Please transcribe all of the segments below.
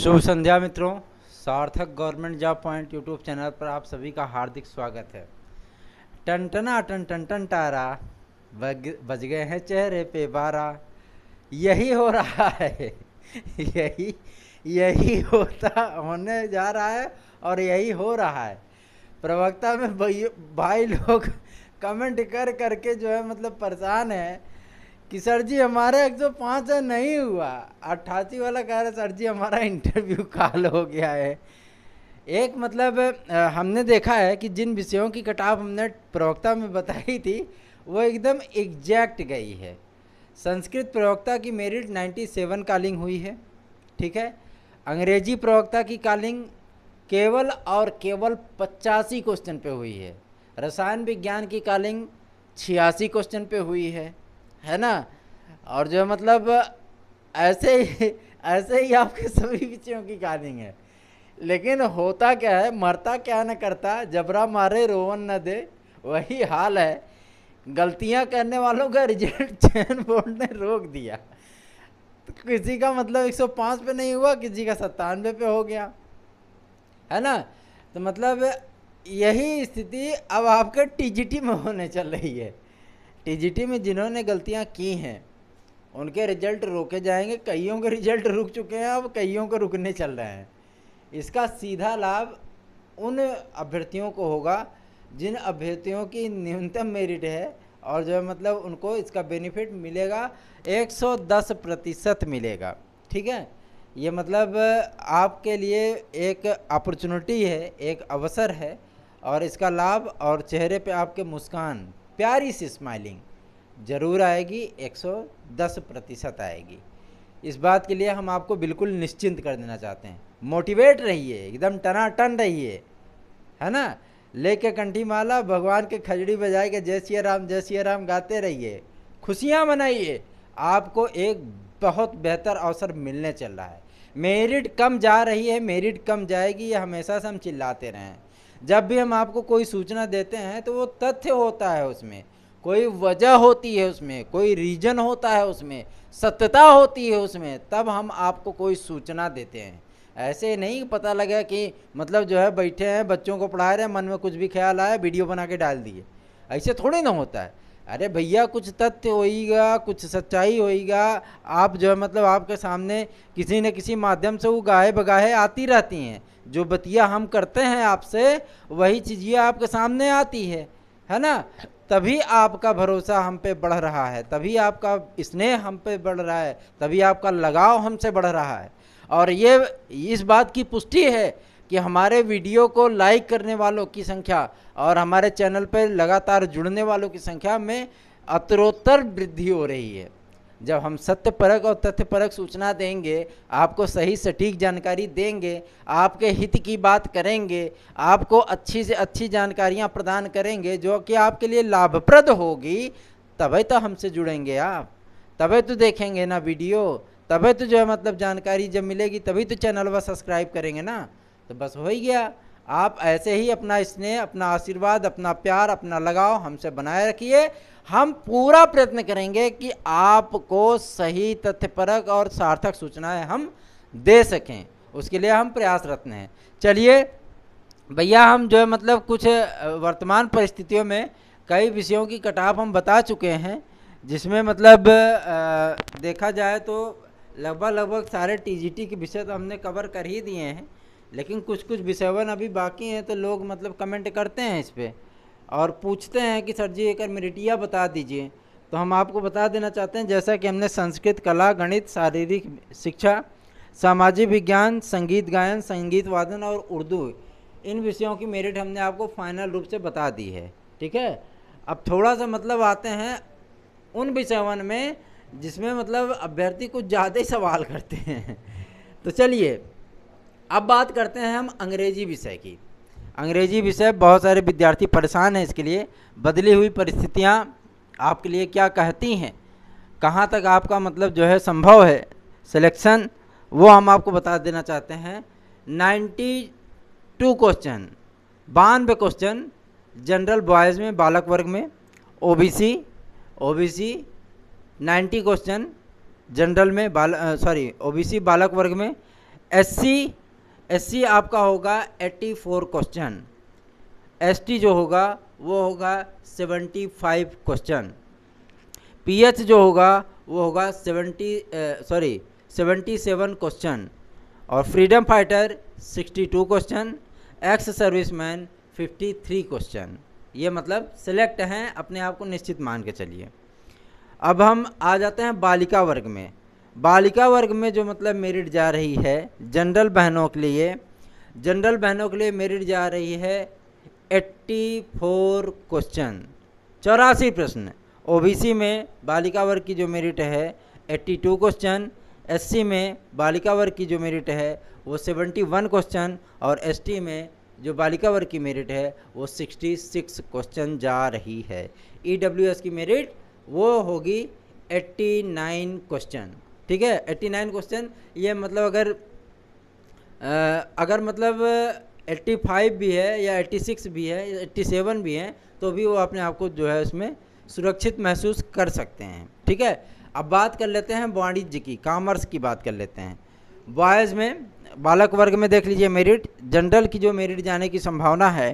शुभ संध्या मित्रों Sarthak government job point YouTube channel पर आप सभी का हार्दिक स्वागत है टन टना टन टन टन टारा बज गए हैं चेहरे पे बारा यही हो रहा है यही यही होता होने जा रहा है और यही हो रहा है प्रवक्ता में भाई लोग कमेंट कर करके जो है मतलब परेशान है कि सर जी हमारा एक सौ पाँच है नहीं हुआ अट्ठासी वाला कह रहे सर जी हमारा इंटरव्यू कॉल हो गया है एक मतलब हमने देखा है कि जिन विषयों की कटाव हमने प्रवक्ता में बताई थी वो एकदम एग्जैक्ट गई है संस्कृत प्रवक्ता की मेरिट 97 कालिंग हुई है ठीक है अंग्रेजी प्रवक्ता की कालिंग केवल और केवल पचासी क्वेश्चन पे हुई है रसायन विज्ञान की कालिंग छियासी क्वेश्चन पे हुई है है ना और जो मतलब ऐसे ही ऐसे ही आपके सभी विषयों की कहानी है लेकिन होता क्या है मरता क्या न करता जबरा मारे रोवन न दे वही हाल है गलतियां करने वालों का रिजल्ट चयन बोर्ड ने रोक दिया तो किसी का मतलब 105 पे नहीं हुआ किसी का सत्तानवे पे हो गया है ना तो मतलब यही स्थिति अब आपके टीजीटी में होने चल रही है टीजीटी में जिन्होंने गलतियां की हैं उनके रिजल्ट रोके जाएंगे कईयों के रिजल्ट रुक चुके हैं अब कईयों के रुकने चल रहे हैं इसका सीधा लाभ उन अभ्यर्थियों को होगा जिन अभ्यर्थियों की न्यूनतम मेरिट है और जो है मतलब उनको इसका बेनिफिट मिलेगा 110 प्रतिशत मिलेगा ठीक है ये मतलब आपके लिए एक अपॉर्चुनिटी है एक अवसर है और इसका लाभ और चेहरे पे आपके मुस्कान प्यारी सी स्माइलिंग ज़रूर आएगी 110 प्रतिशत आएगी इस बात के लिए हम आपको बिल्कुल निश्चिंत कर देना चाहते हैं मोटिवेट रहिए एकदम टनाटन रहिए है ना लेके कंठी माला भगवान के खजड़ी बजाए के जय सिया राम जय सिया राम गाते रहिए खुशियाँ मनाइए आपको एक बहुत बेहतर अवसर मिलने चल रहा है मेरिट कम जा रही है मेरिट कम जाएगी ये हमेशा से हम चिल्लाते रहें जब भी हम आपको कोई सूचना देते हैं तो वो तथ्य होता है उसमें कोई वजह होती है उसमें कोई रीजन होता है उसमें सत्यता होती है उसमें तब हम आपको कोई सूचना देते हैं ऐसे नहीं पता लगा कि मतलब जो है बैठे हैं बच्चों को पढ़ा रहे हैं मन में कुछ भी ख्याल आया वीडियो बना के डाल दिए ऐसे थोड़ी ना होता है अरे भैया कुछ तथ्य होएगा कुछ सच्चाई होएगा आप जो है मतलब आपके सामने किसी न किसी माध्यम से वो गाहे बगाहे आती रहती हैं जो बतिया हम करते हैं आपसे वही चीज़ ये आपके सामने आती है है ना तभी आपका भरोसा हम पे बढ़ रहा है तभी आपका स्नेह हम पे बढ़ रहा है तभी आपका लगाव हमसे बढ़ रहा है और ये इस बात की पुष्टि है कि हमारे वीडियो को लाइक करने वालों की संख्या और हमारे चैनल पर लगातार जुड़ने वालों की संख्या में अतरोत्तर वृद्धि हो रही है जब हम सत्यपरक और तथ्य परक सूचना देंगे आपको सही सटीक जानकारी देंगे आपके हित की बात करेंगे आपको अच्छी से अच्छी जानकारियाँ प्रदान करेंगे जो कि आपके लिए लाभप्रद होगी तभी तो हमसे जुड़ेंगे आप तभी तो देखेंगे ना वीडियो तभी तो जो है मतलब जानकारी जब मिलेगी तभी तो चैनल व सब्सक्राइब करेंगे ना तो बस हो ही गया आप ऐसे ही अपना स्नेह अपना आशीर्वाद अपना प्यार अपना लगाव हमसे बनाए रखिए हम पूरा प्रयत्न करेंगे कि आपको सही तथ्यपरक और सार्थक सूचनाएं हम दे सकें उसके लिए हम प्रयासरत हैं चलिए भैया हम जो है मतलब कुछ वर्तमान परिस्थितियों में कई विषयों की कटाप हम बता चुके हैं जिसमें मतलब आ, देखा जाए तो लगभग लगभग सारे टीजीटी के विषय तो हमने कवर कर ही दिए हैं लेकिन कुछ कुछ विषयवन अभी बाकी हैं तो लोग मतलब कमेंट करते हैं इस पर और पूछते हैं कि सर जी एक मेरिटिया बता दीजिए तो हम आपको बता देना चाहते हैं जैसा कि हमने संस्कृत कला गणित शारीरिक शिक्षा सामाजिक विज्ञान संगीत गायन संगीत वादन और उर्दू इन विषयों की मेरिट हमने आपको फाइनल रूप से बता दी है ठीक है अब थोड़ा सा मतलब आते हैं उन विषयवन में जिसमें मतलब अभ्यर्थी कुछ ज़्यादा ही सवाल करते हैं तो चलिए अब बात करते हैं हम अंग्रेजी विषय की अंग्रेजी विषय बहुत सारे विद्यार्थी परेशान हैं इसके लिए बदली हुई परिस्थितियाँ आपके लिए क्या कहती हैं कहाँ तक आपका मतलब जो है संभव है सिलेक्शन वो हम आपको बता देना चाहते हैं नाइन्टी टू क्वेश्चन बानवे क्वेश्चन जनरल बॉयज़ में बालक वर्ग में ओबीसी ओबीसी 90 क्वेश्चन जनरल में बाल सॉरी ओबीसी बालक वर्ग में एससी एससी आपका होगा 84 क्वेश्चन एस जो होगा वो होगा 75 क्वेश्चन पी जो होगा वो होगा 70 सॉरी 77 क्वेश्चन और freedom fighter 62 question ex serviceman 53 question ये मतलब सेलेक्ट हैं अपने आप को निश्चित मान के चलिए अब हम आ जाते हैं बालिका वर्ग में बालिका वर्ग में जो मतलब मेरिट जा रही है जनरल बहनों के लिए जनरल बहनों के लिए मेरिट जा रही है 84 क्वेश्चन चौरासी प्रश्न ओबीसी में बालिका वर्ग की जो मेरिट है 82 क्वेश्चन एससी में बालिका वर्ग की जो मेरिट है वो 71 क्वेश्चन और एसटी में जो बालिका वर्ग की मेरिट है वो 66 क्वेश्चन जा रही है ईडब्ल्यूएस e की मेरिट वो होगी 89 क्वेश्चन ठीक है एट्टी नाइन क्वेश्चन ये मतलब अगर आ, अगर मतलब एट्टी फाइव भी है या एट्टी सिक्स भी है या एट्टी सेवन भी है तो भी वो अपने आप को जो है उसमें सुरक्षित महसूस कर सकते हैं ठीक है अब बात कर लेते हैं वाणिज्य की कामर्स की बात कर लेते हैं बॉयज़ में बालक वर्ग में देख लीजिए मेरिट जनरल की जो मेरिट जाने की संभावना है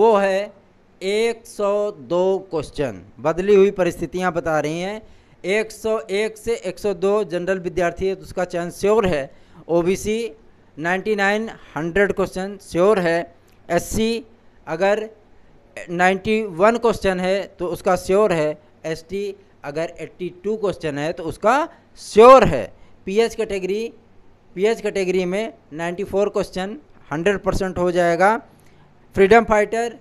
वो है 102 क्वेश्चन बदली हुई परिस्थितियां बता रही हैं 101 से 102 जनरल विद्यार्थी है तो उसका चांस श्योर है ओबीसी 99 100 क्वेश्चन श्योर है एससी अगर 91 क्वेश्चन है तो उसका श्योर है एसटी अगर 82 क्वेश्चन है तो उसका श्योर है पीएच कैटेगरी पीएच कैटेगरी में 94 क्वेश्चन 100 परसेंट हो जाएगा freedom fighter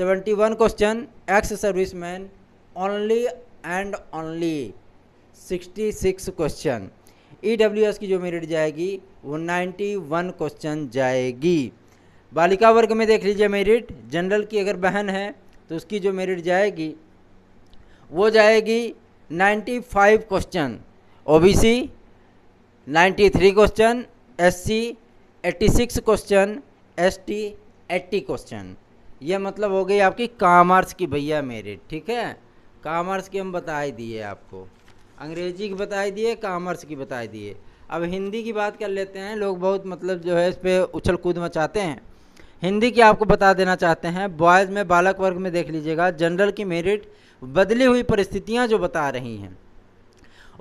71 question ex serviceman only and only 66 question ई की जो मेरिट जाएगी वो 91 क्वेश्चन जाएगी बालिका वर्ग में देख लीजिए मेरिट जनरल की अगर बहन है तो उसकी जो मेरिट जाएगी वो जाएगी 95 question OBC 93 question SC 86 question ST 80 question ये मतलब हो गई आपकी कामर्स की भैया मेरिट ठीक है कामर्स की हम बताए दिए आपको अंग्रेजी की बताए दिए कामर्स की बताई दिए अब हिंदी की बात कर लेते हैं लोग बहुत मतलब जो है इस पर उछल कूद मचाते हैं हिंदी की आपको बता देना चाहते हैं बॉयज़ में बालक वर्ग में देख लीजिएगा जनरल की मेरिट बदली हुई परिस्थितियाँ जो बता रही हैं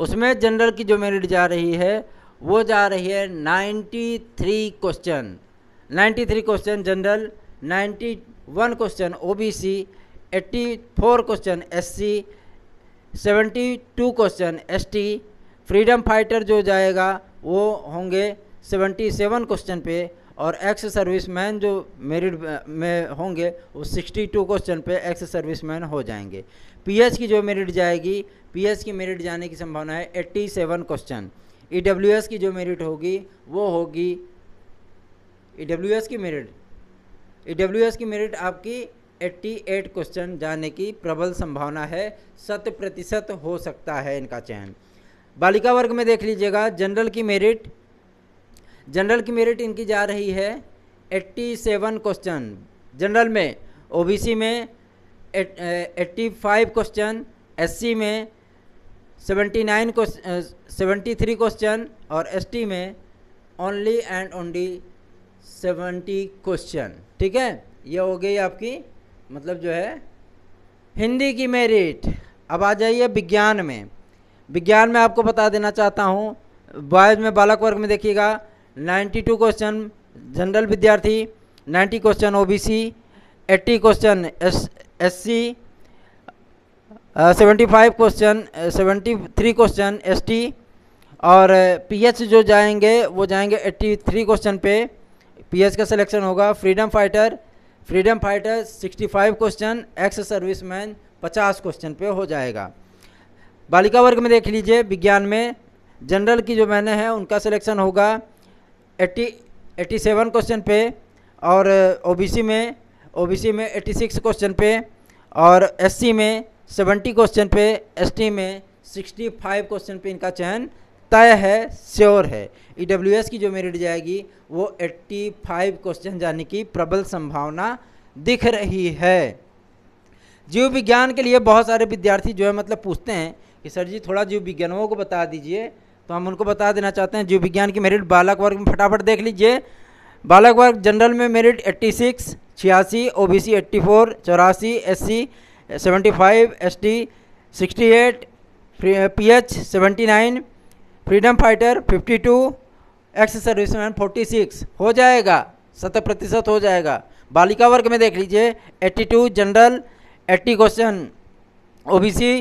उसमें जनरल की जो मेरिट जा रही है वो जा रही है 93 question 93 question general 91 question OBC 84 question SC 72 question ST freedom fighter जो जाएगा वो होंगे 77 क्वेश्चन पे और एक्स सर्विसमैन जो मेरिट में होंगे वो 62 क्वेश्चन पे एक्स सर्विसमैन हो जाएंगे एस की जो मेरिट जाएगी एस की मेरिट जाने की संभावना है 87 क्वेश्चन ईडब्ल्यूएस की जो मेरिट होगी वो होगी ईडब्ल्यूएस e की मेरिट ईडब्ल्यूएस e की मेरिट आपकी 88 क्वेश्चन जाने की प्रबल संभावना है शत प्रतिशत हो सकता है इनका चयन बालिका वर्ग में देख लीजिएगा जनरल की मेरिट जनरल की मेरिट इनकी जा रही है 87 क्वेश्चन जनरल में ओबीसी में 85 क्वेश्चन एससी में 79 क्वेश्चन थ्री क्वेश्चन और एसटी में only and only seventy question ठीक है ये हो गई आपकी मतलब जो है हिंदी की मेरिट अब आ जाइए विज्ञान में विज्ञान में आपको बता देना चाहता हूँ बॉयज़ में बालक वर्ग में देखिएगा 92 क्वेश्चन जनरल विद्यार्थी 90 question OBC 80 question S S seventy five question 73 three question ST और पीएच जो जाएंगे वो जाएंगे एट्टी थ्री क्वेश्चन पे पीएच का सिलेक्शन होगा freedom fighter freedom fighter 65 question ex serviceman 50 question पे हो जाएगा बालिका वर्ग में देख लीजिए विज्ञान में जनरल की जो मैंने हैं उनका सिलेक्शन होगा 80 87 क्वेश्चन पे और ओबीसी में ओबीसी में 86 क्वेश्चन पे और एससी में 70 क्वेश्चन पे एसटी में 65 क्वेश्चन पे इनका चयन तय है श्योर है ई e की जो मेरिट जाएगी वो 85 क्वेश्चन जाने की प्रबल संभावना दिख रही है जीव विज्ञान के लिए बहुत सारे विद्यार्थी जो है मतलब पूछते हैं कि सर जी थोड़ा जीव विज्ञानों को बता दीजिए तो हम उनको बता देना चाहते हैं जीव विज्ञान की मेरिट बालक वर्ग में फटाफट देख लीजिए बालक वर्ग जनरल में मेरिट 86, छियासी O B C eighty four चौरासी S C seventy five S T sixty eight P H seventy nine freedom fighter 52 ex serviceman 46 हो जाएगा शत प्रतिशत हो जाएगा बालिका वर्ग में देख लीजिए 82 general 80 question OBC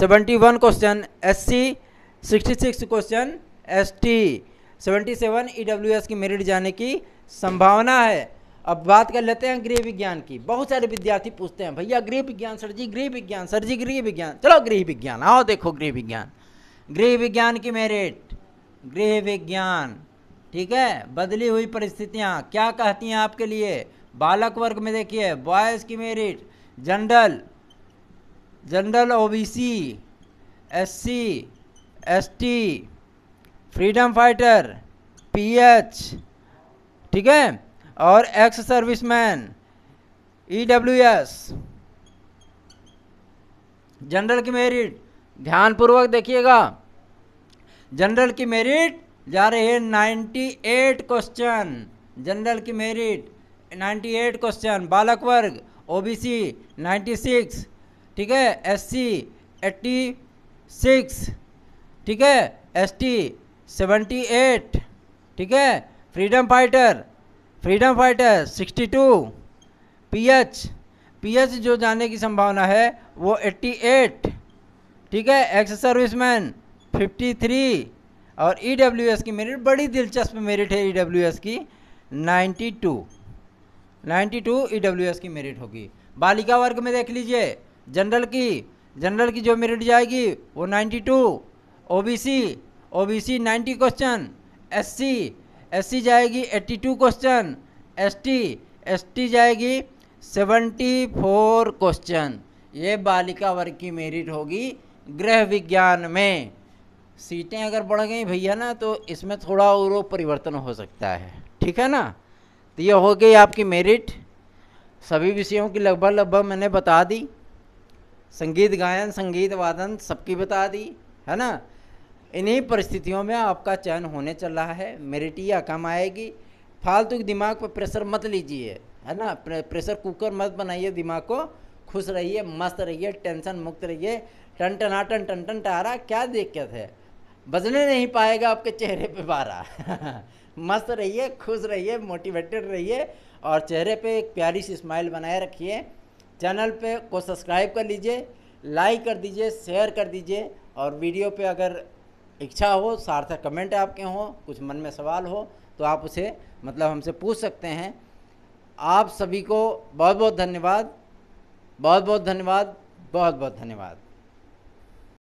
71 question SC 66 question ST 77 EWS की मेरिट जाने की संभावना है अब बात कर लेते हैं गृह विज्ञान की बहुत सारे विद्यार्थी पूछते हैं भैया गृह विज्ञान सर जी गृह विज्ञान सर जी गृह विज्ञान चलो गृह विज्ञान आओ देखो गृह विज्ञान गृह विज्ञान की मेरिट गृह विज्ञान ठीक है बदली हुई परिस्थितियाँ क्या कहती हैं आपके लिए बालक वर्ग में देखिए बॉयज़ की merit general general OBC SC ST freedom fighter PH ठीक है और एक्स सर्विसमैन ईडब्ल्यूएस जनरल की मेरिट ध्यानपूर्वक देखिएगा जनरल की मेरिट जा रही है 98 क्वेश्चन जनरल की मेरिट 98 क्वेश्चन बालक वर्ग ओबीसी 96 ठीक है एससी 86 ठीक है एसटी 78 ठीक है freedom fighter freedom fighter 62 PH PH जो जाने की संभावना है वो 88 ठीक है एक्स सर्विसमैन 53 और ई e की मेरिट बड़ी दिलचस्प मेरिट है ई e की 92 92 ई की मेरिट होगी बालिका वर्ग में देख लीजिए जनरल की जनरल की जो मेरिट जाएगी वो 92 OBC OBC 90 question SC SC जाएगी 82 क्वेश्चन एसटी एसटी जाएगी 74 क्वेश्चन ये बालिका वर्ग की मेरिट होगी गृह विज्ञान में सीटें अगर बढ़ गई भैया ना तो इसमें थोड़ा और परिवर्तन हो सकता है ठीक है ना तो ये हो गई आपकी मेरिट सभी विषयों की लगभग लगभग मैंने बता दी संगीत गायन संगीत वादन सबकी बता दी है ना इन्हीं परिस्थितियों में आपका चयन होने चल रहा है मेरिट या कम आएगी फालतू के दिमाग पर प्रेशर मत लीजिए है ना प्रेशर कुकर मत बनाइए दिमाग को खुश रहिए मस्त रहिए टेंशन मुक्त रहिए टन टन टन टन टारा क्या दिक्कत है बजने नहीं पाएगा आपके चेहरे पे बारा मस्त रहिए खुश रहिए मोटिवेटेड रहिए और चेहरे पे एक प्यारी सी स्माइल बनाए रखिए चैनल पे को सब्सक्राइब कर लीजिए लाइक कर दीजिए शेयर कर दीजिए और वीडियो पे अगर इच्छा हो सार्थक कमेंट आपके हों कुछ मन में सवाल हो तो आप उसे मतलब हमसे पूछ सकते हैं आप सभी को बहुत बहुत धन्यवाद बहुत बहुत धन्यवाद बहुत बहुत धन्यवाद